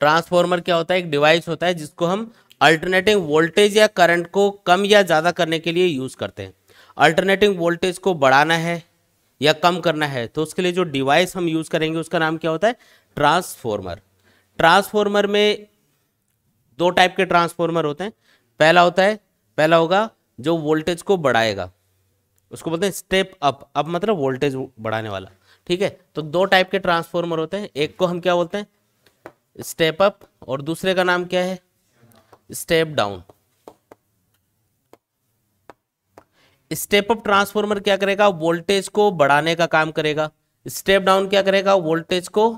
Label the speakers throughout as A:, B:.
A: transformer क्या होता है एक डिवाइस होता है जिसको हम अल्टरनेटिंग वोल्टेज या करंट को कम या ज़्यादा करने के लिए यूज़ करते हैं अल्टरनेटिंग वोल्टेज को बढ़ाना है या कम करना है तो उसके लिए जो डिवाइस हम यूज़ करेंगे उसका नाम क्या होता है ट्रांसफॉर्मर ट्रांसफॉर्मर में दो टाइप के ट्रांसफॉर्मर होते हैं पहला होता है पहला होगा जो वोल्टेज को बढ़ाएगा उसको बोलते हैं स्टेप अप अब मतलब वोल्टेज बढ़ाने वाला ठीक है तो दो टाइप के ट्रांसफॉर्मर होते हैं एक को हम क्या बोलते हैं स्टेप अप और दूसरे का नाम क्या है step down step up transformer क्या करेगा वोल्टेज को बढ़ाने का काम करेगा स्टेप डाउन क्या करेगा वोल्टेज को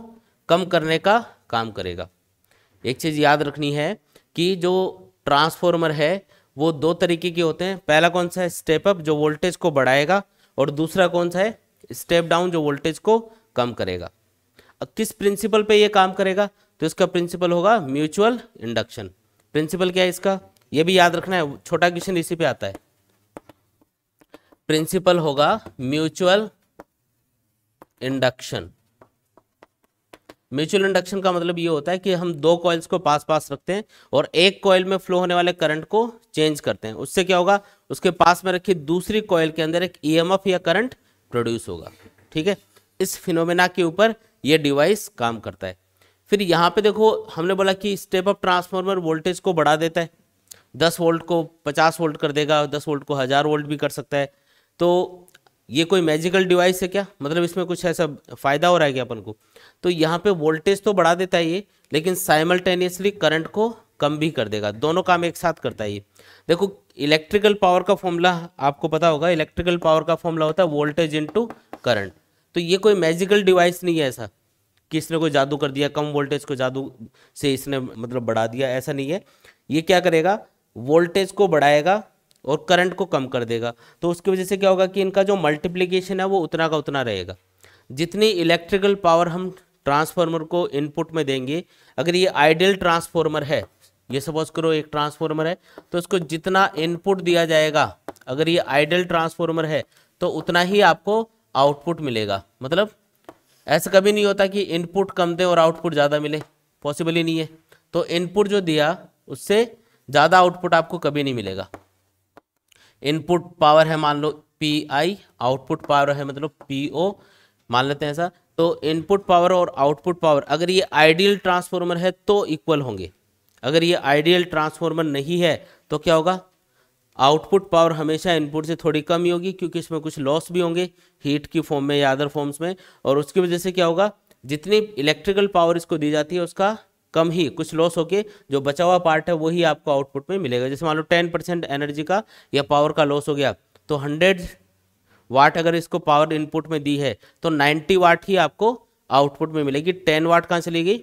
A: कम करने का काम करेगा एक चीज़ याद रखनी है कि जो ट्रांसफॉर्मर है वो दो तरीके के होते हैं पहला कौन सा है स्टेप अप जो वोल्टेज को बढ़ाएगा और दूसरा कौन सा है स्टेप डाउन जो वोल्टेज को कम करेगा किस प्रिंसिपल पे ये काम करेगा तो इसका प्रिंसिपल होगा म्यूचुअल इंडक्शन प्रिंसिपल क्या है इसका ये भी याद रखना है छोटा क्वेश्चन इसी पे आता है प्रिंसिपल होगा म्यूचुअल इंडक्शन म्यूचुअल इंडक्शन का मतलब ये होता है कि हम दो कॉइल्स को पास पास रखते हैं और एक कॉइल में फ्लो होने वाले करंट को चेंज करते हैं उससे क्या होगा उसके पास में रखी दूसरी कॉइल के अंदर एक ईएमएफ e या करंट प्रोड्यूस होगा ठीक है इस फिनोमेना के ऊपर यह डिवाइस काम करता है फिर यहाँ पे देखो हमने बोला कि स्टेप अप ट्रांसफार्मर वोल्टेज को बढ़ा देता है दस वोल्ट को पचास वोल्ट कर देगा दस वोल्ट को हज़ार वोल्ट भी कर सकता है तो ये कोई मैजिकल डिवाइस है क्या मतलब इसमें कुछ ऐसा फ़ायदा हो रहा है क्या अपन को तो यहाँ पे वोल्टेज तो बढ़ा देता है ये लेकिन साइमल्टेनियसली करंट को कम भी कर देगा दोनों काम एक साथ करता है ये देखो इलेक्ट्रिकल पावर का फॉर्मूला आपको पता होगा इलेक्ट्रिकल पावर का फॉर्मूला होता है वोल्टेज इंटू करंट तो ये कोई मैजिकल डिवाइस नहीं है ऐसा कि इसने कोई जादू कर दिया कम वोल्टेज को जादू से इसने मतलब बढ़ा दिया ऐसा नहीं है ये क्या करेगा वोल्टेज को बढ़ाएगा और करंट को कम कर देगा तो उसकी वजह से क्या होगा कि इनका जो मल्टीप्लीकेशन है वो उतना का उतना रहेगा जितनी इलेक्ट्रिकल पावर हम ट्रांसफार्मर को इनपुट में देंगे अगर ये आइडियल ट्रांसफार्मर है ये सपोज करो एक ट्रांसफार्मर है तो इसको जितना इनपुट दिया जाएगा अगर ये आइडियल ट्रांसफार्मर है तो उतना ही आपको आउटपुट मिलेगा मतलब ऐसा कभी नहीं होता कि इनपुट कम दें और आउटपुट ज़्यादा मिले पॉसिबल ही नहीं है तो इनपुट जो दिया उससे ज़्यादा आउटपुट आपको कभी नहीं मिलेगा इनपुट पावर है मान लो पी आई आउटपुट पावर है मतलब पी ओ मान लेते हैं ऐसा तो इनपुट पावर और आउटपुट पावर अगर ये आइडियल ट्रांसफॉर्मर है तो इक्वल होंगे अगर ये आइडियल ट्रांसफॉर्मर नहीं है तो क्या होगा आउटपुट पावर हमेशा इनपुट से थोड़ी कम ही होगी क्योंकि इसमें कुछ लॉस भी होंगे हीट की फॉर्म में या अदर फॉर्म्स में और उसकी वजह से क्या होगा जितनी इलेक्ट्रिकल पावर इसको दी जाती है उसका कम ही कुछ लॉस होके जो बचा हुआ पार्ट है वही आपको आउटपुट में मिलेगा जैसे मान लो टेन परसेंट एनर्जी का या पावर का लॉस हो गया तो हंड्रेड वाट अगर इसको पावर इनपुट में दी है तो नाइन्टी वाट ही आपको आउटपुट में मिलेगी टेन वाट कहाँ चलेगी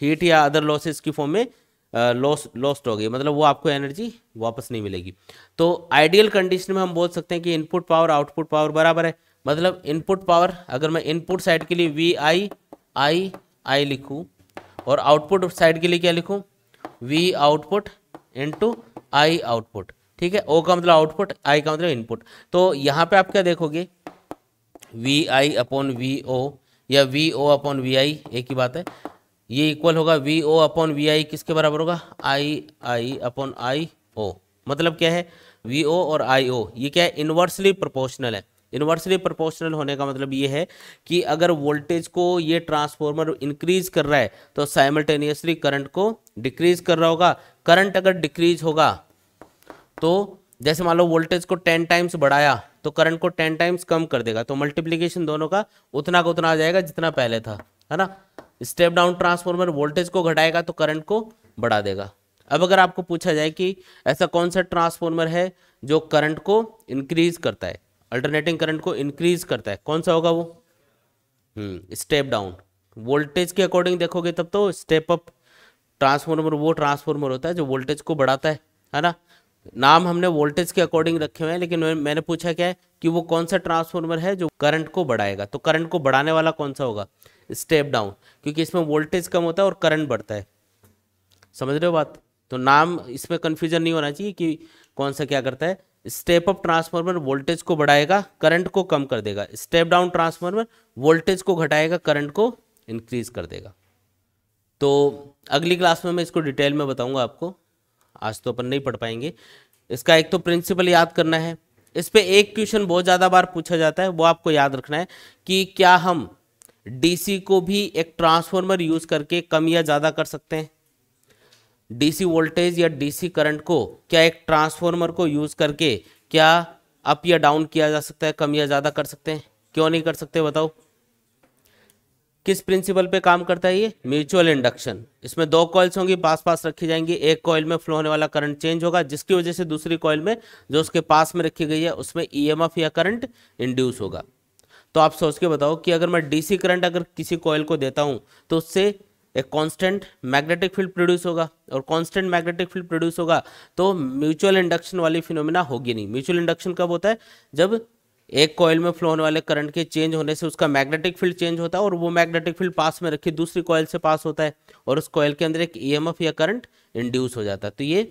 A: हीट या अदर लॉसेस की फॉर्म में लॉस लॉस्ट हो गई मतलब वो आपको एनर्जी वापस नहीं मिलेगी तो आइडियल कंडीशन में हम बोल सकते हैं कि इनपुट पावर आउटपुट पावर बराबर है मतलब इनपुट पावर अगर मैं इनपुट साइड के लिए वी आई आई आई लिखूँ और आउटपुट साइड के लिए क्या लिखूँ V output into I output ठीक है ओ का मतलब आउटपुट आई का मतलब इनपुट तो यहाँ पे आप क्या देखोगे V I upon V O या V O upon V I एक ही बात है ये इक्वल होगा V O upon V I किसके बराबर होगा आई आई अपॉन आई ओ मतलब क्या है वी ओ और आई ओ ये क्या है इन्वर्सली प्रोपोर्शनल है इन्वर्सली प्रोपोर्शनल होने का मतलब ये है कि अगर वोल्टेज को ये ट्रांसफॉर्मर इंक्रीज कर रहा है तो साइमल्टेनियसली करंट को डिक्रीज कर रहा होगा करंट अगर डिक्रीज होगा तो जैसे मान लो वोल्टेज को टेन टाइम्स बढ़ाया तो करंट को टेन टाइम्स कम कर देगा तो मल्टीप्लीकेशन दोनों का उतना का उतना आ जाएगा जितना पहले था है ना स्टेप डाउन ट्रांसफॉर्मर वोल्टेज को घटाएगा तो करंट को बढ़ा देगा अब अगर आपको पूछा जाए कि ऐसा कौन सा ट्रांसफॉर्मर है जो करंट को इंक्रीज करता है अल्टरनेटिंग करंट को इंक्रीज करता है कौन सा होगा वो स्टेप डाउन वोल्टेज के अकॉर्डिंग देखोगे तब तो स्टेप अप ट्रांसफॉर्मर वो ट्रांसफॉर्मर होता है जो वोल्टेज को बढ़ाता है है ना नाम हमने वोल्टेज के अकॉर्डिंग रखे हुए हैं लेकिन मैंने पूछा क्या है कि वो कौन सा ट्रांसफॉर्मर है जो करंट को बढ़ाएगा तो करंट को बढ़ाने वाला कौन सा होगा स्टेप डाउन क्योंकि इसमें वोल्टेज कम होता है और करंट बढ़ता है समझ रहे हो बात तो नाम इसमें कन्फ्यूजन नहीं होना चाहिए कि कौन सा क्या करता है स्टेप अप ट्रांसफार्मर वोल्टेज को बढ़ाएगा करंट को कम कर देगा स्टेप डाउन ट्रांसफार्मर वोल्टेज को घटाएगा करंट को इंक्रीज कर देगा तो अगली क्लास में मैं इसको डिटेल में बताऊंगा आपको आज तो अपन नहीं पढ़ पाएंगे इसका एक तो प्रिंसिपल याद करना है इस पर एक क्वेश्चन बहुत ज़्यादा बार पूछा जाता है वो आपको याद रखना है कि क्या हम डीसी को भी एक ट्रांसफॉर्मर यूज करके कम या ज़्यादा कर सकते हैं डीसी वोल्टेज या डीसी करंट को क्या एक ट्रांसफॉर्मर को यूज करके क्या अप या डाउन किया जा सकता है कम या ज़्यादा कर सकते हैं क्यों नहीं कर सकते बताओ किस प्रिंसिपल पे काम करता है ये म्यूचुअल इंडक्शन इसमें दो कॉइल्स होंगी पास पास रखी जाएंगी एक कॉइल में फ्लो होने वाला करंट चेंज होगा जिसकी वजह से दूसरी कॉइल में जो उसके पास में रखी गई है उसमें ईएमएफ e या करंट इंड्यूस होगा तो आप सोच के बताओ कि अगर मैं डीसी करंट अगर किसी कॉयल को देता हूँ तो उससे एक कांस्टेंट मैग्नेटिक फील्ड प्रोड्यूस होगा और कांस्टेंट मैग्नेटिक फील्ड प्रोड्यूस होगा तो म्यूचुअल इंडक्शन वाली फिनोमिना होगी नहीं म्यूचुअल इंडक्शन कब होता है जब एक कॉयल में फ्लो होने वाले करंट के चेंज होने से उसका मैग्नेटिक फील्ड चेंज होता है और वो मैग्नेटिक फील्ड पास में रखी दूसरी कॉयल से पास होता है और उस कॉयल के अंदर एक ईएमएफ या करंट इंड्यूस हो जाता है तो ये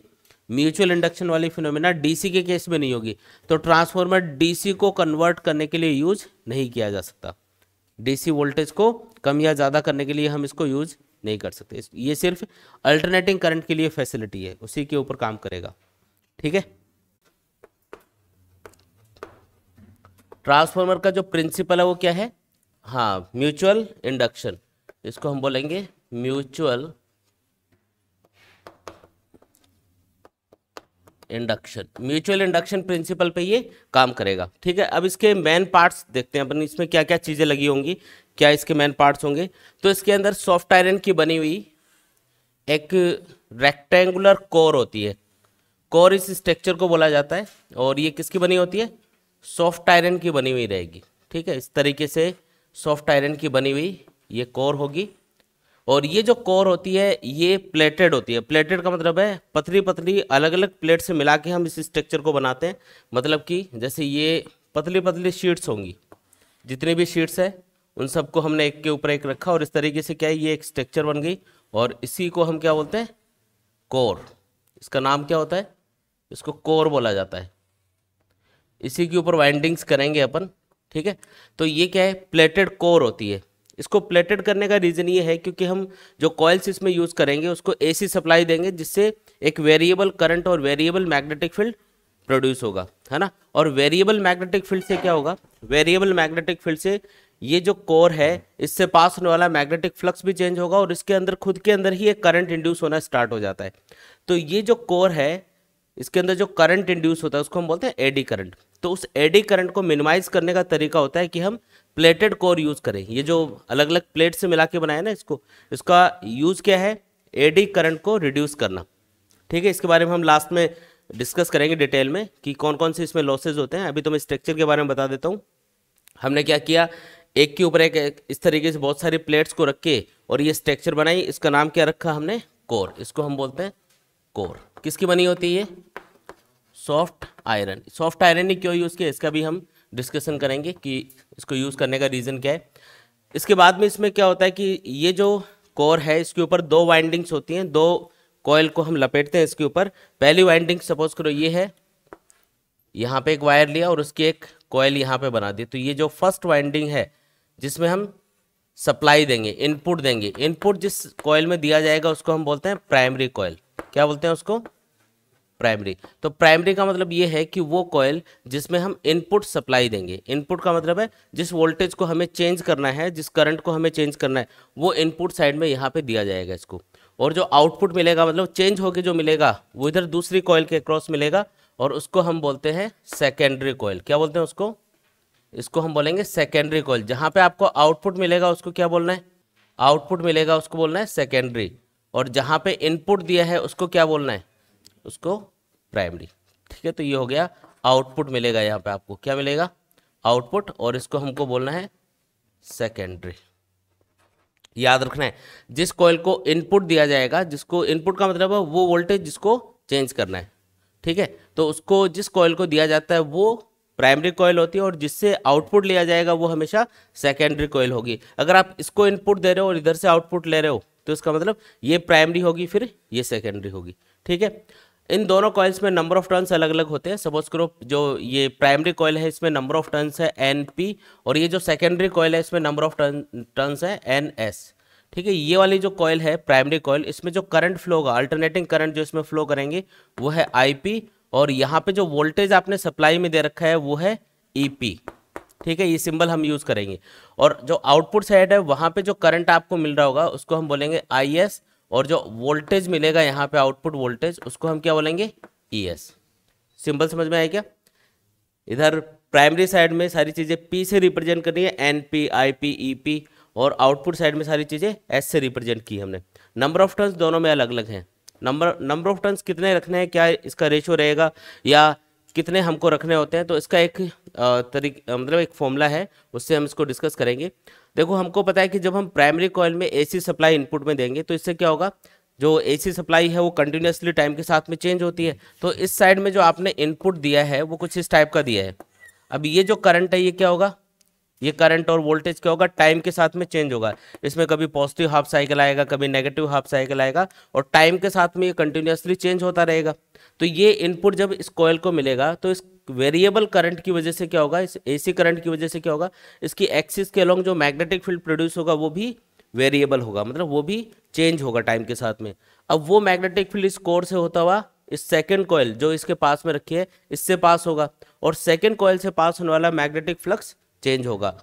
A: म्यूचुअल इंडक्शन वाली फिनोमिना डीसी के केस में नहीं होगी तो ट्रांसफॉर्मर डीसी को कन्वर्ट करने के लिए यूज नहीं किया जा सकता डीसी वोल्टेज को कम या ज़्यादा करने के लिए हम इसको यूज नहीं कर सकते ये सिर्फ अल्टरनेटिंग करंट के लिए फैसिलिटी है उसी के ऊपर काम करेगा ठीक है ट्रांसफार्मर का जो प्रिंसिपल है वो क्या है हाँ म्यूचुअल इंडक्शन इसको हम बोलेंगे mutual induction mutual induction principle पे ये काम करेगा ठीक है अब इसके मेन पार्ट्स देखते हैं अपन इसमें क्या क्या चीज़ें लगी होंगी क्या इसके मेन पार्ट्स होंगे तो इसके अंदर सॉफ्ट आयरन की बनी हुई एक रेक्टेंगुलर कोर होती है कोर इस स्ट्रक्चर को बोला जाता है और ये किसकी बनी होती है सॉफ्ट आयरन की बनी हुई रहेगी ठीक है इस तरीके से सॉफ्ट आयरन की बनी हुई ये कोर होगी और ये जो कोर होती है ये प्लेटेड होती है प्लेटेड का मतलब है पतली पतली अलग अलग प्लेट से मिला के हम इस स्ट्रक्चर को बनाते हैं मतलब कि जैसे ये पतली पतली शीट्स होंगी जितनी भी शीट्स है उन सबको हमने एक के ऊपर एक रखा और इस तरीके से क्या है ये एक स्ट्रक्चर बन गई और इसी को हम क्या बोलते हैं कोर इसका नाम क्या होता है इसको कोर बोला जाता है इसी के ऊपर वाइंडिंग्स करेंगे अपन ठीक है तो ये क्या है प्लेटेड कोर होती है इसको प्लेटेड करने का रीज़न ये है क्योंकि हम जो कॉयल्स इसमें यूज़ करेंगे उसको एसी सप्लाई देंगे जिससे एक वेरिएबल करंट और वेरिएबल मैग्नेटिक फील्ड प्रोड्यूस होगा है ना और वेरिएबल मैग्नेटिक फील्ड से क्या होगा वेरिएबल मैग्नेटिक फील्ड से ये जो कोर है इससे पास होने वाला मैग्नेटिक फ्लक्स भी चेंज होगा और इसके अंदर खुद के अंदर ही एक करंट इंड्यूस होना स्टार्ट हो जाता है तो ये जो कोर है इसके अंदर जो करंट इंड्यूस होता है उसको हम बोलते हैं एडी करंट तो उस एडी करंट को मिनिमाइज करने का तरीका होता है कि हम प्लेटेड कोर यूज़ करें ये जो अलग अलग प्लेट से मिला के बनाया ना इसको इसका यूज़ क्या है एडी करंट को रिड्यूस करना ठीक है इसके बारे में हम लास्ट में डिस्कस करेंगे डिटेल में कि कौन कौन से इसमें लॉसेज होते हैं अभी तो मैं स्ट्रक्चर के बारे में बता देता हूँ हमने क्या किया एक के ऊपर एक, इस तरीके से बहुत सारी प्लेट्स को रख के और ये स्ट्रक्चर बनाई इसका नाम क्या रखा हमने कोर इसको हम बोलते हैं कोर किसकी बनी होती है सॉफ्ट आयरन सॉफ्ट आयरन ही क्यों यूज़ किया इसका भी हम डिस्कशन करेंगे कि इसको यूज़ करने का रीज़न क्या है इसके बाद में इसमें क्या होता है कि ये जो कोर है इसके ऊपर दो वाइंडिंग्स होती हैं दो कॉयल को हम लपेटते हैं इसके ऊपर पहली वाइंडिंग सपोज करो ये है यहाँ पे एक वायर लिया और उसकी एक कॉयल यहाँ पे बना दी तो ये जो फर्स्ट वाइंडिंग है जिसमें हम सप्लाई देंगे इनपुट देंगे इनपुट जिस कॉयल में दिया जाएगा उसको हम बोलते हैं प्राइमरी कॉयल क्या बोलते हैं उसको प्राइमरी तो प्राइमरी का मतलब ये है कि वो कॉयल जिसमें हम इनपुट सप्लाई देंगे इनपुट का मतलब है जिस वोल्टेज को हमें चेंज करना है जिस करंट को हमें चेंज करना है वो इनपुट साइड में यहाँ पे दिया जाएगा इसको और जो आउटपुट मिलेगा मतलब चेंज होकर जो मिलेगा वो इधर दूसरी कॉयल के क्रॉस मिलेगा और उसको हम बोलते हैं सेकेंडरी कॉयल क्या बोलते हैं उसको इसको हम बोलेंगे सेकेंडरी कॉयल जहाँ पे आपको आउटपुट मिलेगा उसको क्या बोलना है आउटपुट मिलेगा उसको बोलना है सेकेंडरी और जहाँ पे इनपुट दिया है उसको क्या बोलना है उसको प्राइमरी ठीक है तो ये हो गया आउटपुट मिलेगा यहाँ पे आपको क्या मिलेगा आउटपुट और इसको हमको बोलना है सेकेंडरी याद रखना है जिस कॉइल को इनपुट दिया जाएगा जिसको इनपुट का मतलब है वो वोल्टेज जिसको चेंज करना है ठीक है तो उसको जिस कॉइल को दिया जाता है वो प्राइमरी कॉइल होती है और जिससे आउटपुट लिया जाएगा वो हमेशा सेकेंडरी कॉइल होगी अगर आप इसको इनपुट दे रहे हो और इधर से आउटपुट ले रहे हो तो इसका मतलब ये प्राइमरी होगी फिर ये सेकेंडरी होगी ठीक है इन दोनों कॉइल्स में नंबर ऑफ टर्न्स अलग अलग होते हैं सपोज करो जो ये प्राइमरी कॉयल है इसमें नंबर ऑफ टर्न्स है एन पी और ये जो सेकेंडरी कॉयल है इसमें नंबर ऑफ टर्न टर्न्स है एन एस ठीक है ये वाली जो कॉयल है प्राइमरी कॉयल इसमें जो करंट फ्लो होगा अल्टरनेटिंग करंट जो इसमें फ्लो करेंगे वो है आई पी और यहाँ पे जो वोल्टेज आपने सप्लाई में दे रखा है वो है ई e पी ठीक है ये सिंबल हम यूज़ करेंगे और जो आउटपुट साइड है वहाँ पे जो करंट आपको मिल रहा होगा उसको हम बोलेंगे आई एस और जो वोल्टेज मिलेगा यहाँ पे आउटपुट वोल्टेज उसको हम क्या बोलेंगे ई एस सिंपल समझ में आया क्या इधर प्राइमरी साइड में सारी चीज़ें पी से रिप्रेजेंट करनी है N P I P E P और आउटपुट साइड में सारी चीज़ें एस से रिप्रेजेंट की हमने नंबर ऑफ टर्न्स दोनों में अलग अलग हैं नंबर नंबर ऑफ टर्न्स कितने रखने हैं क्या इसका रेशो रहेगा या कितने हमको रखने होते हैं तो इसका एक तरीक मतलब एक फॉर्मूला है उससे हम इसको डिस्कस करेंगे देखो हमको पता है कि जब हम प्राइमरी कॉयल में एसी सप्लाई इनपुट में देंगे तो इससे क्या होगा जो एसी सप्लाई है वो कंटिन्यूसली टाइम के साथ में चेंज होती है तो इस साइड में जो आपने इनपुट दिया है वो कुछ इस टाइप का दिया है अब ये जो करंट है ये क्या होगा ये करंट और वोल्टेज क्या होगा टाइम के साथ में चेंज होगा इसमें कभी पॉजिटिव हाफ साइकिल आएगा कभी नेगेटिव हाफ साइकिल आएगा और टाइम के साथ में ये कंटिन्यूसली चेंज होता रहेगा तो ये इनपुट जब इस कॉयल को मिलेगा तो इस वेरिएबल करंट की वजह से क्या होगा इस एसी करंट की वजह से क्या होगा इसकी एक्सिस के अलॉन्ग जो मैग्नेटिक फील्ड प्रोड्यूस होगा वो भी वेरिएबल होगा मतलब वो भी चेंज होगा टाइम के साथ में अब वो मैग्नेटिक फील्ड इस कोर से होता हुआ इस सेकेंड कॉयल जो इसके पास में रखी है इससे पास होगा और सेकेंड कॉयल से पास होने वाला मैग्नेटिक फ्लक्स चेंज होगा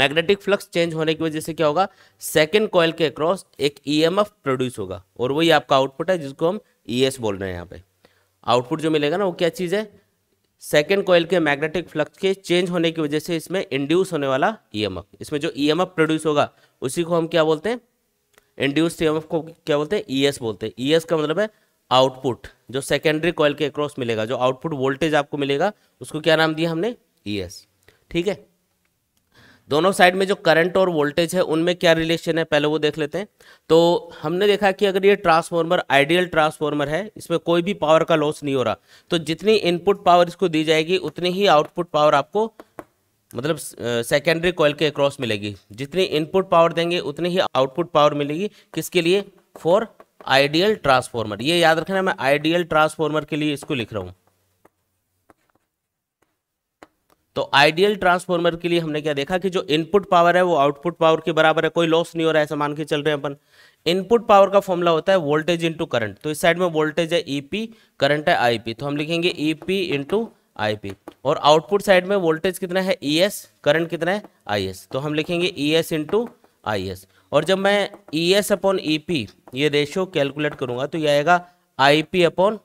A: मैग्नेटिक फ्लक्स चेंज होने की वजह से क्या होगा सेकेंड कॉयल के अक्रॉस एक ईएमएफ e प्रोड्यूस होगा और वही आपका आउटपुट है जिसको हम ईएस e बोल रहे हैं यहाँ पे आउटपुट जो मिलेगा ना वो क्या चीज़ है सेकेंड कॉयल के मैग्नेटिक फ्लक्स के चेंज होने की वजह से इसमें इंड्यूस होने वाला ईएमएफ e इसमें जो ईएमएफ प्रोड्यूस होगा उसी को हम क्या बोलते हैं इंड्यूस ई को क्या बोलते हैं ई बोलते हैं ई का मतलब है आउटपुट जो सेकेंडरी कॉयल के अक्रॉस मिलेगा जो आउटपुट वोल्टेज आपको मिलेगा उसको क्या नाम दिया हमने ई ठीक है दोनों साइड में जो करंट और वोल्टेज है उनमें क्या रिलेशन है पहले वो देख लेते हैं तो हमने देखा कि अगर ये ट्रांसफॉर्मर आइडियल ट्रांसफॉर्मर है इसमें कोई भी पावर का लॉस नहीं हो रहा तो जितनी इनपुट पावर इसको दी जाएगी उतनी ही आउटपुट पावर आपको मतलब सेकेंडरी कॉयल के अक्रॉस मिलेगी जितनी इनपुट पावर देंगे उतनी ही आउटपुट पावर मिलेगी किसके लिए फॉर आइडियल ट्रांसफॉर्मर ये याद रखना मैं आइडियल ट्रांसफॉर्मर के लिए इसको लिख रहा हूँ तो आइडियल ट्रांसफॉर्मर के लिए हमने क्या देखा कि जो इनपुट पावर है वो आउटपुट पावर के बराबर है कोई लॉस नहीं हो रहा है ऐसा मान के चल रहे हैं अपन इनपुट पावर का फॉर्मूला होता है वोल्टेज इंटू करंट तो इस साइड में वोल्टेज है ईपी e करंट है आईपी तो हम लिखेंगे ईपी इंटू आईपी और आउटपुट साइड में वोल्टेज कितना है एस e करंट कितना है आईएस तो हम लिखेंगे ई एस इंटू एस और जब मैं E S upon E P ये रेशियो कैलकुलेट करूंगा तो यह आएगा I P upon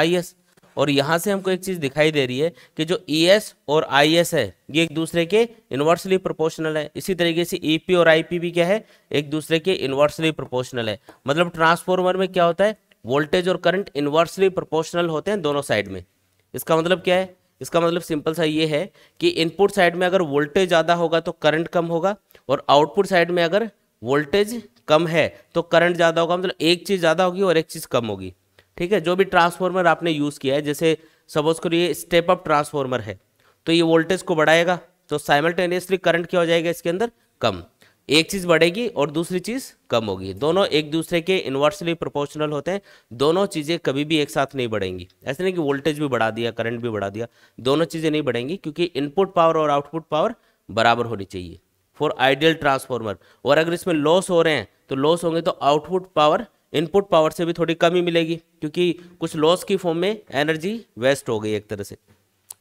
A: I S और यहाँ से हमको एक चीज़ दिखाई दे रही है कि जो ई e एस और आई एस है ये एक दूसरे के इन्वर्सली प्रोपोर्शनल है इसी तरीके से ई e पी और आई पी भी क्या है एक दूसरे के इन्वर्सली प्रोपोर्शनल है मतलब ट्रांसफॉर्मर में क्या होता है वोल्टेज और करंट इन्वर्सली प्रोपोर्शनल होते हैं दोनों साइड में इसका मतलब क्या है इसका मतलब सिंपल सा ये है कि इनपुट साइड में अगर वोल्टेज ज़्यादा होगा तो करंट कम होगा और आउटपुट साइड में अगर वोल्टेज कम है तो करंट ज़्यादा होगा मतलब एक चीज़ ज़्यादा होगी और एक चीज़ कम होगी ठीक है जो भी ट्रांसफॉर्मर आपने यूज़ किया है जैसे सपोज करो ये स्टेप अप ट्रांसफॉर्मर है तो ये वोल्टेज को बढ़ाएगा तो साइमल्टेनियसली करंट क्या हो जाएगा इसके अंदर कम एक चीज़ बढ़ेगी और दूसरी चीज़ कम होगी दोनों एक दूसरे के इन्वर्सली प्रोपोर्शनल होते हैं दोनों चीज़ें कभी भी एक साथ नहीं बढ़ेंगी ऐसे नहीं कि वोल्टेज भी बढ़ा दिया करंट भी बढ़ा दिया दोनों चीज़ें नहीं बढ़ेंगी क्योंकि इनपुट पावर और आउटपुट पावर बराबर होनी चाहिए फॉर आइडियल ट्रांसफॉर्मर और अगर इसमें लॉस हो रहे हैं तो लॉस होंगे तो आउटपुट पावर इनपुट पावर से भी थोड़ी कमी मिलेगी क्योंकि कुछ लॉस की फॉर्म में एनर्जी वेस्ट हो गई एक तरह से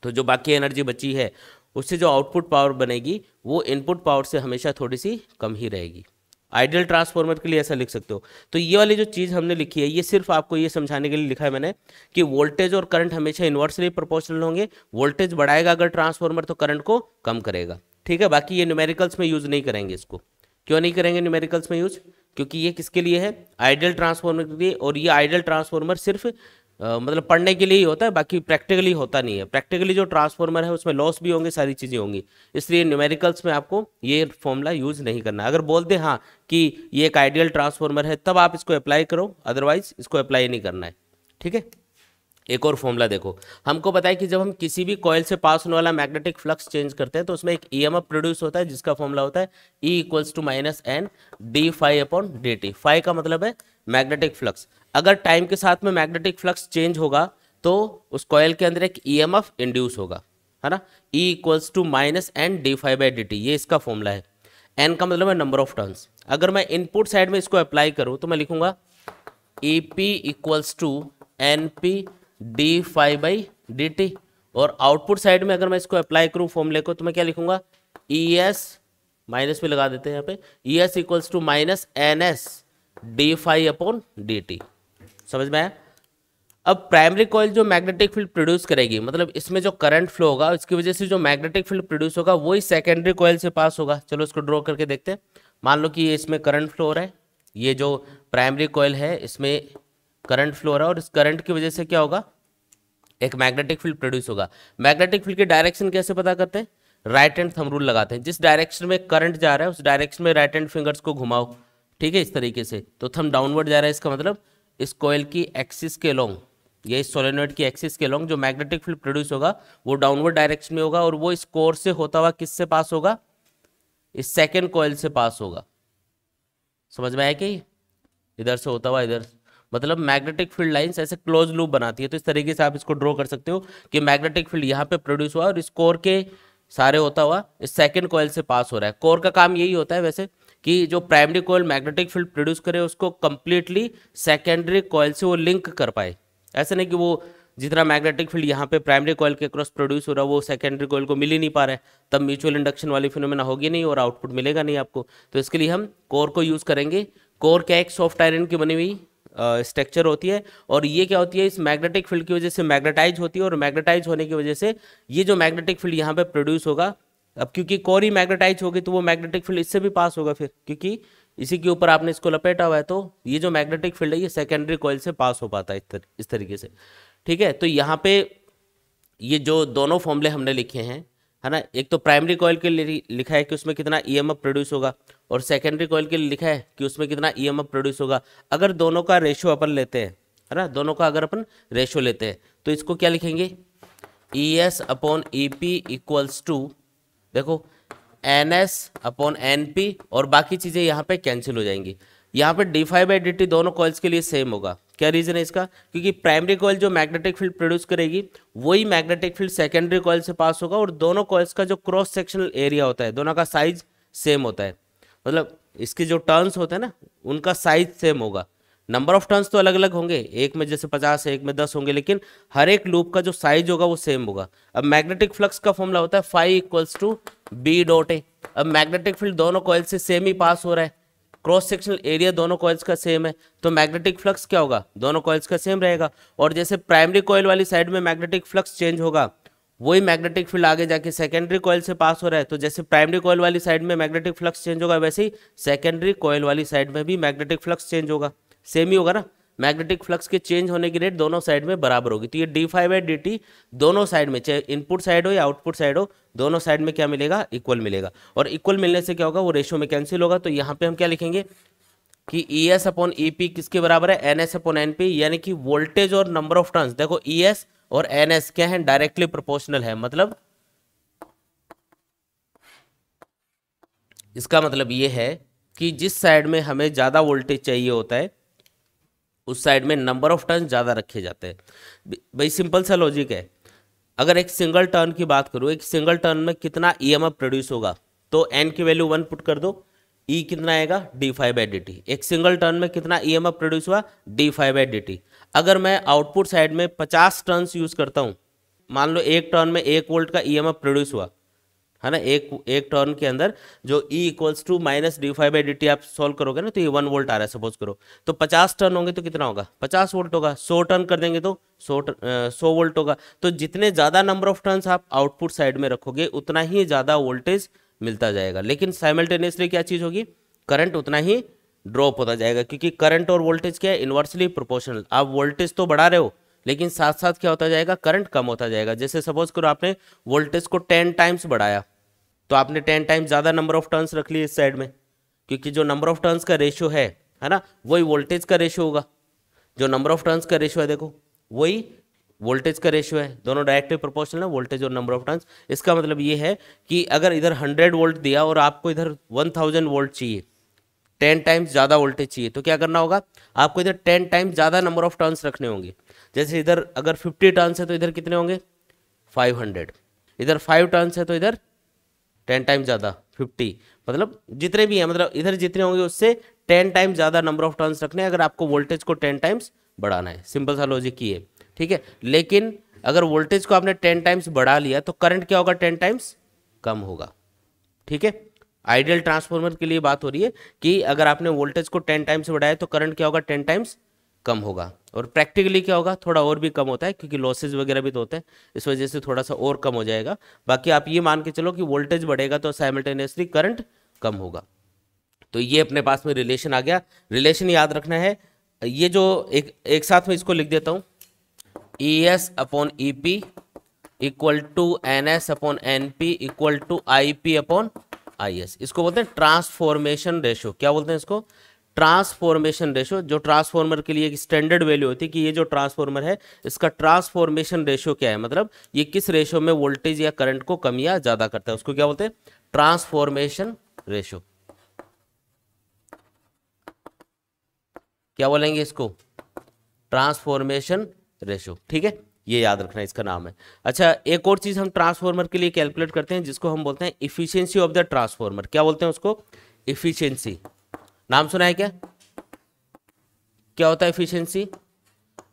A: तो जो बाकी एनर्जी बची है उससे जो आउटपुट पावर बनेगी वो इनपुट पावर से हमेशा थोड़ी सी कम ही रहेगी आइडियल ट्रांसफॉर्मर के लिए ऐसा लिख सकते हो तो ये वाली जो चीज़ हमने लिखी है ये सिर्फ आपको ये समझाने के लिए लिखा है मैंने कि वोल्टेज और करंट हमेशा इन्वर्सली प्रोपोर्शनल होंगे वोल्टेज बढ़ाएगा अगर ट्रांसफॉर्मर तो करंट को कम करेगा ठीक है बाकी ये न्यूमेरिकल्स में यूज़ नहीं करेंगे इसको क्यों नहीं करेंगे न्यूमेरिकल्स में यूज़ क्योंकि ये किसके लिए है आइडियल ट्रांसफॉर्मर के लिए और ये आइडियल ट्रांसफॉर्मर सिर्फ आ, मतलब पढ़ने के लिए ही होता है बाकी प्रैक्टिकली होता नहीं है प्रैक्टिकली जो ट्रांसफॉर्मर है उसमें लॉस भी होंगे सारी चीज़ें होंगी इसलिए न्यूमेरिकल्स में आपको ये फॉर्मूला यूज़ नहीं करना अगर बोल दें हाँ कि ये एक आइडियल ट्रांसफॉर्मर है तब आप इसको अप्लाई करो अदरवाइज इसको अप्लाई नहीं करना है ठीक है एक और फॉर्मूला देखो हमको पता है कि जब हम किसी भी कॉयल से पास होने वाला मैग्नेटिक फ्लक्स चेंज करते हैं तो उसमें एक ई प्रोड्यूस होता है जिसका फॉर्मूला होता है E equals to minus N D phi upon D T phi का मतलब है मैग्नेटिक फ्लक्स अगर टाइम के साथ में मैग्नेटिक फ्लक्स चेंज होगा तो उस कॉयल के अंदर एक ई इंड्यूस होगा है ना E equals to minus N D phi by D T ये इसका फॉर्मूला है एन का मतलब है नंबर ऑफ टर्न्स अगर मैं इनपुट साइड में इसको अप्लाई करूँ तो मैं लिखूंगा E P equals to N P D phi by D T और आउटपुट साइड में अगर मैं इसको अप्लाई करूँ फॉर्मूले को तो मैं क्या लिखूंगा ई एस माइनस में लगा देते हैं यहाँ पे E S equals to minus N S D phi upon D T समझ में आया अब प्राइमरी कॉइल जो मैग्नेटिक फील्ड प्रोड्यूस करेगी मतलब इसमें जो करंट फ्लो होगा इसकी वजह से जो मैग्नेटिक फील्ड प्रोड्यूस होगा वही सेकेंडरी कॉइल से पास होगा चलो इसको ड्रॉ करके देखते हैं मान लो कि इसमें करंट फ्लो हो रहा है ये जो प्राइमरी कॉइल है इसमें करंट फ्लो हो रहा है और इस करंट की वजह से क्या होगा एक मैग्नेटिक फील्ड प्रोड्यूस होगा मैग्नेटिक फील्ड की डायरेक्शन कैसे पता करते हैं राइट हैंड थम रूल लगाते हैं जिस डायरेक्शन में करंट जा रहा है उस डायरेक्शन में राइट हैंड फिंगर्स को घुमाओ ठीक है इस तरीके से तो थम डाउनवर्ड जा रहा है इसका मतलब इस कोयल की एक्सिस के लॉन्ग या इस सोलेनोइड की एक्सिस के लॉन्ग जो मैग्नेटिक फील्ड प्रोड्यूस होगा वो डाउनवर्ड डायरेक्शन में होगा और वो इस कोर से होता हुआ किससे पास होगा इस सेकेंड कोयल से पास होगा समझ में आया कि इधर से होता हुआ इधर मतलब मैग्नेटिक फील्ड लाइंस ऐसे क्लोज लूप बनाती है तो इस तरीके से आप इसको ड्रॉ कर सकते हो कि मैग्नेटिक फील्ड यहाँ पे प्रोड्यूस हुआ और इस कोर के सारे होता हुआ इस सेकेंड कोयल से पास हो रहा है कोर का काम यही होता है वैसे कि जो primary coil magnetic field produce करे उसको कंप्लीटली सेकेंडरी कोयल से वो लिंक कर पाए ऐसे नहीं कि वो जितना मैग्नेटिक फील्ड यहाँ पे प्राइमरी कोयल के क्रॉस प्रोड्यूस हो रहा है वो सेकेंडरी कोयल को मिल ही नहीं पा रहा है तब म्यूचुअल इंडक्शन वाली फिनोमेना होगी नहीं और आउटपुट मिलेगा नहीं आपको तो इसके लिए हम कोर को यूज़ करेंगे कोर क्या एक सॉफ्ट आयरन की बनी हुई स्ट्रक्चर होती है और ये क्या होती है इस मैग्नेटिक फील्ड की वजह से मैग्नेटाइज होती है और मैग्नेटाइज होने की वजह से ये जो मैग्नेटिक फील्ड यहाँ पे प्रोड्यूस होगा अब क्योंकि कोरी मैग्नेटाइज होगी तो वो मैग्नेटिक फील्ड इससे भी पास होगा फिर क्योंकि इसी के ऊपर आपने इसको लपेटा हुआ है तो ये जो मैग्नेटिक फील्ड है ये सेकेंडरी कॉइल से पास हो पाता है इस, तरीके से ठीक है तो यहाँ पे ये जो दोनों फॉर्मले हमने लिखे हैं है ना एक तो प्राइमरी कॉयल के लिए लिखा है कि उसमें कितना ई प्रोड्यूस होगा और सेकेंडरी कॉयल के लिए लिखा है कि उसमें कितना ई प्रोड्यूस होगा अगर दोनों का रेशो अपन लेते हैं है ना दोनों का अगर अपन रेशो लेते हैं तो इसको क्या लिखेंगे E S upon E P equals to देखो N S upon N P और बाकी चीज़ें यहाँ पे कैंसिल हो जाएंगी यहाँ पे D phi by D T दोनों कॉइल्स के लिए सेम होगा क्या रीज़न है इसका क्योंकि प्राइमरी कॉयल जो मैग्नेटिक फील्ड प्रोड्यूस करेगी वही मैग्नेटिक फील्ड सेकेंडरी कॉयल से पास होगा और दोनों कॉल्स का जो क्रॉस सेक्शनल एरिया होता है दोनों का साइज सेम होता है मतलब इसके जो टर्न्स होते हैं ना उनका साइज सेम होगा नंबर ऑफ टर्न्स तो अलग अलग होंगे एक में जैसे पचास है एक में दस होंगे लेकिन हर एक लूप का जो साइज होगा वो सेम होगा अब मैग्नेटिक फ्लक्स का फॉर्मूला होता है phi equals to B dot A अब मैग्नेटिक फील्ड दोनों कॉयल से सेम ही पास हो रहा है क्रॉस सेक्शनल एरिया दोनों कॉइल्स का सेम है तो मैग्नेटिक फ्लक्स क्या होगा दोनों कॉइल्स का सेम रहेगा और जैसे प्राइमरी कॉइल वाली साइड में मैग्नेटिक फ्लक्स चेंज होगा वही मैग्नेटिक फील्ड आगे जाके सेकेंडरी कॉइल से पास हो रहा है तो जैसे प्राइमरी कॉइल वाली साइड में मैग्नेटिक फ्लक्स चेंज होगा वैसे ही सेकेंडरी कॉइल वाली साइड में भी मैग्नेटिक फ्लक्स चेंज होगा सेम ही होगा ना मैग्नेटिक फ्लक्स के चेंज होने की रेट दोनों साइड में बराबर होगी तो ये D phi by D T दोनों साइड में चाहे इनपुट साइड हो या आउटपुट साइड हो दोनों साइड में क्या मिलेगा इक्वल मिलेगा और इक्वल मिलने से क्या होगा वो रेशियो में कैंसिल होगा तो यहाँ पे हम क्या लिखेंगे कि E S upon E P किसके बराबर है N S upon N P यानी कि वोल्टेज और नंबर ऑफ टर्न्स देखो ई e एस और एन एस क्या है डायरेक्टली प्रोपोर्शनल है मतलब इसका मतलब ये है कि जिस साइड में हमें ज़्यादा वोल्टेज चाहिए होता है उस साइड में नंबर ऑफ टर्न ज़्यादा रखे जाते हैं भाई सिंपल सा लॉजिक है अगर एक सिंगल टर्न की बात करूँ एक सिंगल टर्न में कितना ई e प्रोड्यूस होगा तो एन की वैल्यू वन पुट कर दो ई e कितना आएगा D phi by D T एक सिंगल टर्न में कितना ई एम एफ प्रोड्यूस हुआ D phi by D T अगर मैं आउटपुट साइड में पचास टर्न यूज़ करता हूँ मान लो एक टर्न में एक वोल्ट का ई एम एफ प्रोड्यूस हुआ है ना एक एक टर्न के अंदर जो E equals to minus D phi by D T आप सॉल्व करोगे ना तो ये वन वोल्ट आ रहा है सपोज करो तो पचास टर्न होंगे तो कितना होगा पचास वोल्ट होगा सौ टर्न कर देंगे तो सौ सौ वोल्ट होगा तो जितने ज़्यादा नंबर ऑफ टर्न आप आउटपुट साइड में रखोगे उतना ही ज़्यादा वोल्टेज मिलता जाएगा लेकिन साइमल्टेनियसली क्या चीज़ होगी करंट उतना ही ड्रॉप होता जाएगा क्योंकि करंट और वोल्टेज क्या है इन्वर्सली प्रोपोर्शनल आप वोल्टेज तो बढ़ा रहे हो लेकिन साथ साथ क्या होता जाएगा करंट कम होता जाएगा जैसे सपोज करो आपने वोल्टेज को टेन टाइम्स बढ़ाया तो आपने टेन टाइम्स ज़्यादा नंबर ऑफ टर्न्स रख लिए इस साइड में क्योंकि जो नंबर ऑफ टर्न्स का रेशियो है है ना वही वोल्टेज का रेशियो होगा जो नंबर ऑफ टर्न्स का रेशियो है देखो वही वोल्टेज का रेशियो है दोनों डायरेक्टली प्रोपोर्शनल है वोल्टेज और नंबर ऑफ टर्न्स इसका मतलब ये है कि अगर इधर हंड्रेड वोल्ट दिया और आपको इधर वन थाउजेंड वोल्ट चाहिए टेन टाइम्स ज़्यादा वोल्टेज चाहिए तो क्या करना होगा आपको इधर टेन टाइम्स ज़्यादा नंबर ऑफ टर्न्स रखने होंगे जैसे इधर अगर फिफ्टी टर्न्स है तो इधर कितने होंगे फाइव हंड्रेड इधर फाइव टर्न्स है तो इधर टेन टाइम ज़्यादा फिफ्टी मतलब जितने भी हैं मतलब इधर जितने होंगे उससे टेन टाइम ज़्यादा नंबर ऑफ टर्न्स रखने हैं अगर आपको वोल्टेज को टेन टाइम्स बढ़ाना है सिंपल सा लॉजिक ये ठीक है लेकिन अगर वोल्टेज को आपने टेन टाइम्स बढ़ा लिया तो करंट क्या होगा टेन टाइम्स कम होगा ठीक है आइडियल ट्रांसफॉर्मर के लिए बात हो रही है कि अगर आपने वोल्टेज को टेन टाइम्स बढ़ाया तो करंट क्या होगा टेन टाइम्स कम होगा और प्रैक्टिकली क्या होगा थोड़ा और भी कम होता है क्योंकि लॉसेज वगैरह भी तो होते हैं इस वजह से थोड़ा सा और कम हो जाएगा बाकी आप ये मान के चलो कि वोल्टेज बढ़ेगा तो साइमल्टेनियसली करंट कम होगा तो ये अपने पास में रिलेशन आ गया रिलेशन याद रखना है ये जो एक एक साथ में इसको लिख देता हूँ E S upon E P equal to N S upon N P equal to I P upon I S इसको बोलते हैं ट्रांसफॉर्मेशन रेशियो क्या बोलते हैं इसको ट्रांसफॉर्मेशन रेशो जो ट्रांसफॉर्मर के लिए एक स्टैंडर्ड वैल्यू होती है कि ये जो ट्रांसफॉर्मर है इसका ट्रांसफॉर्मेशन रेशो क्या है मतलब ये किस रेशो में वोल्टेज या करंट को कम या ज़्यादा करता है उसको क्या बोलते हैं ट्रांसफॉर्मेशन रेशो क्या बोलेंगे इसको ट्रांसफॉर्मेशन रेशो ठीक है ये याद रखना इसका नाम है अच्छा एक और चीज़ हम ट्रांसफॉर्मर के लिए कैलकुलेट करते हैं जिसको हम बोलते हैं इफिशियंसी ऑफ द ट्रांसफॉर्मर क्या बोलते हैं उसको इफिशियंसी नाम सुना है क्या क्या होता है इफिशियंसी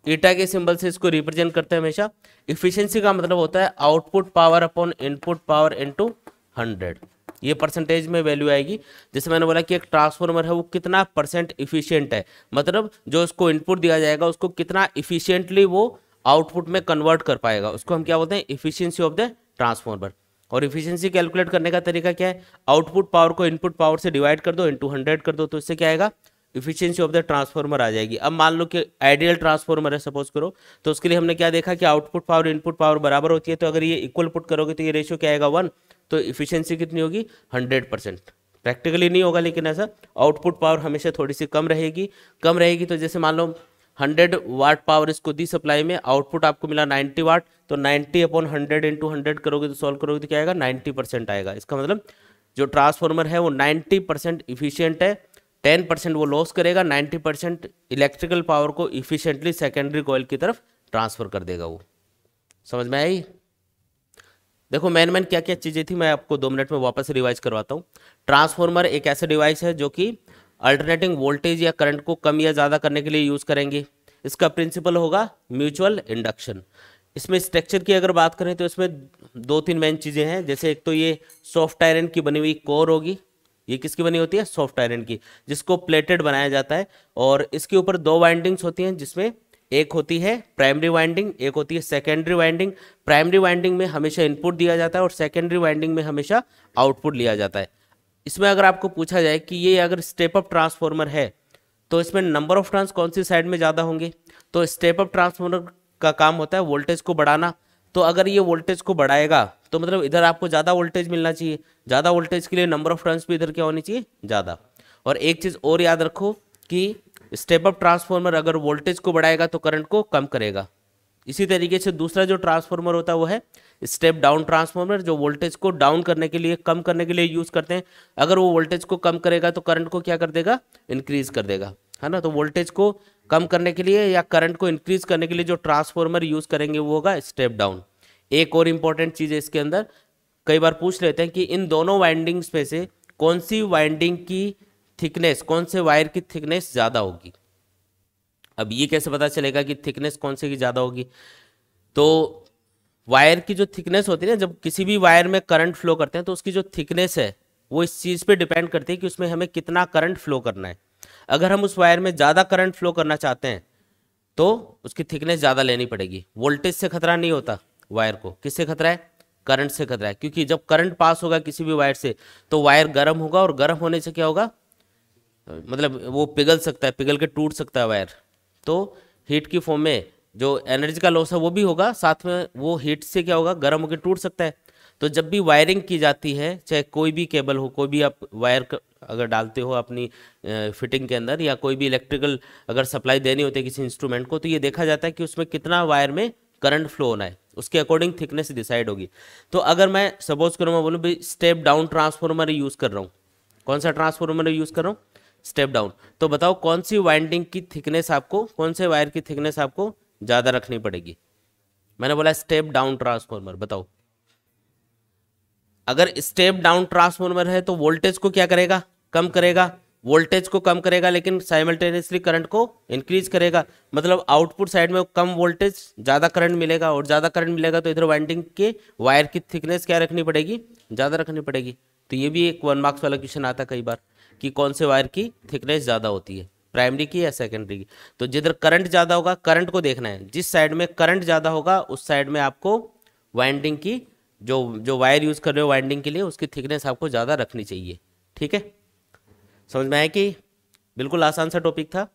A: ईटा के सिंबल से इसको रिप्रेजेंट करते हैं हमेशा इफिशियंसी का मतलब होता है output power upon input power into hundred ये परसेंटेज में वैल्यू आएगी जैसे मैंने बोला कि एक ट्रांसफॉर्मर है वो कितना परसेंट इफिशियंट है मतलब जो उसको इनपुट दिया जाएगा उसको कितना इफिशियंटली वो आउटपुट में कन्वर्ट कर पाएगा उसको हम क्या बोलते हैं इफिशियंसी ऑफ द ट्रांसफॉर्मर और इफिशियंसी कैलकुलेट करने का तरीका क्या है आउटपुट पावर को इनपुट पावर से डिवाइड कर दो इंटू हंड्रेड कर दो तो इससे क्या आएगा इफिशियंसी ऑफ द ट्रांसफॉर्मर आ जाएगी अब मान लो कि आइडियल ट्रांसफॉर्मर है सपोज करो तो उसके लिए हमने क्या देखा कि आउटपुट पावर इनपुट पावर बराबर होती है तो अगर ये इक्वल पुट करोगे तो ये रेशियो क्या आएगा वन तो इफिशियंसी कितनी होगी हंड्रेड परसेंट प्रैक्टिकली नहीं होगा लेकिन ऐसा आउटपुट पावर हमेशा थोड़ी सी कम रहेगी कम रहेगी तो जैसे मान लो हंड्रेड वाट पावर इसको दी सप्लाई में आउटपुट आपको मिला नाइन्टी वाट तो ninety upon hundred into hundred करोगे तो सॉल्व करोगे तो क्या आएगा नाइन्टी परसेंट आएगा इसका मतलब जो ट्रांसफार्मर है वो नाइन्टी परसेंट इफिशियंट है टेन परसेंट वो लॉस करेगा नाइन्टी परसेंट इलेक्ट्रिकल पावर को इफिशियंटली सेकेंडरी कॉयल की तरफ ट्रांसफर कर देगा वो समझ में आई देखो मैन मैन क्या क्या चीज़ें थी मैं आपको दो मिनट में वापस रिवाइज करवाता हूँ ट्रांसफॉर्मर एक ऐसा डिवाइस है जो कि अल्टरनेटिंग वोल्टेज या करंट को कम या ज़्यादा करने के लिए यूज़ करेंगे इसका प्रिंसिपल होगा म्यूचुअल इंडक्शन इसमें स्ट्रक्चर की अगर बात करें तो इसमें दो तीन मेन चीज़ें हैं जैसे एक तो ये सॉफ्ट आयरन की बनी हुई कोर होगी ये किसकी बनी होती है सॉफ्ट आयरन की जिसको प्लेटेड बनाया जाता है और इसके ऊपर दो वाइंडिंग्स होती हैं जिसमें एक होती है प्राइमरी वाइंडिंग एक होती है सेकेंडरी वाइंडिंग प्राइमरी वाइंडिंग में हमेशा इनपुट दिया जाता है और सेकेंडरी वाइंडिंग में हमेशा आउटपुट लिया जाता है इसमें अगर आपको पूछा जाए कि ये अगर स्टेप अप ट्रांसफॉर्मर है तो इसमें नंबर ऑफ टर्न्स कौन सी साइड में ज़्यादा होंगे तो स्टेप अप ट्रांसफॉर्मर का काम होता है वोल्टेज को बढ़ाना तो अगर ये वोल्टेज को बढ़ाएगा तो मतलब इधर आपको ज़्यादा वोल्टेज मिलना चाहिए ज़्यादा वोल्टेज के लिए नंबर ऑफ टर्न्स भी इधर क्या होनी चाहिए ज़्यादा और एक चीज़ और याद रखो कि स्टेप अप ट्रांसफॉर्मर अगर वोल्टेज को बढ़ाएगा तो करंट को कम करेगा इसी तरीके से दूसरा जो ट्रांसफार्मर होता है वो है स्टेप डाउन ट्रांसफार्मर जो वोल्टेज को डाउन करने के लिए कम करने के लिए यूज़ करते हैं अगर वो वोल्टेज को कम करेगा तो करंट को क्या कर देगा इंक्रीज कर देगा है ना तो वोल्टेज को कम करने के लिए या करंट को इंक्रीज करने के लिए जो ट्रांसफार्मर यूज़ करेंगे वो होगा स्टेप डाउन एक और इम्पॉर्टेंट चीज़ है इसके अंदर कई बार पूछ लेते हैं कि इन दोनों वाइंडिंग्स में से कौन सी वाइंडिंग की थिकनेस कौन से वायर की थिकनेस ज़्यादा होगी अब ये कैसे पता चलेगा कि थिकनेस कौन से की ज़्यादा होगी तो वायर की जो थिकनेस होती है ना जब किसी भी वायर में करंट फ्लो करते हैं तो उसकी जो थिकनेस है वो इस चीज़ पे डिपेंड करती है कि उसमें हमें कितना करंट फ्लो करना है अगर हम उस वायर में ज़्यादा करंट फ्लो करना चाहते हैं तो उसकी थिकनेस ज़्यादा लेनी पड़ेगी वोल्टेज से खतरा नहीं होता वायर को किससे खतरा है करंट से खतरा है क्योंकि जब करंट पास होगा किसी भी वायर से तो वायर गर्म होगा और गर्म होने से क्या होगा मतलब वो पिघल सकता है पिघल के टूट सकता है वायर तो हीट की फॉर्म में जो एनर्जी का लॉस है वो भी होगा साथ में वो हीट से क्या होगा गर्म होकर टूट सकता है तो जब भी वायरिंग की जाती है चाहे कोई भी केबल हो कोई भी आप वायर अगर डालते हो अपनी फिटिंग के अंदर या कोई भी इलेक्ट्रिकल अगर सप्लाई देनी होती है किसी इंस्ट्रूमेंट को तो ये देखा जाता है कि उसमें कितना वायर में करंट फ्लो होना है उसके अकॉर्डिंग थिकनेस डिसाइड होगी तो अगर मैं सपोज करूँ मैं बोलूँ भाई स्टेप डाउन ट्रांसफॉर्मर यूज़ कर रहा हूँ कौन सा ट्रांसफॉर्मर यूज़ कर रहा हूँ स्टेप डाउन तो बताओ कौन सी वाइंडिंग की थिकनेस आपको कौन से वायर की थिकनेस आपको ज़्यादा रखनी पड़ेगी मैंने बोला स्टेप डाउन ट्रांसफॉर्मर बताओ अगर स्टेप डाउन ट्रांसफॉर्मर है तो वोल्टेज को क्या करेगा कम करेगा वोल्टेज को कम करेगा लेकिन साइमल्टेनियसली करंट को इंक्रीज करेगा मतलब आउटपुट साइड में कम वोल्टेज ज़्यादा करंट मिलेगा और ज़्यादा करंट मिलेगा तो इधर वाइंडिंग के वायर की थिकनेस क्या रखनी पड़ेगी ज़्यादा रखनी पड़ेगी तो ये भी एक वन मार्क्स वाला क्वेश्चन आता कई बार कि कौन से वायर की थिकनेस ज़्यादा होती है प्राइमरी की या सेकेंडरी की तो जिधर करंट ज़्यादा होगा करंट को देखना है जिस साइड में करंट ज़्यादा होगा उस साइड में आपको वाइंडिंग की जो जो वायर यूज़ कर रहे हो वाइंडिंग के लिए उसकी थिकनेस आपको ज़्यादा रखनी चाहिए ठीक है समझ में आया कि बिल्कुल आसान सा टॉपिक था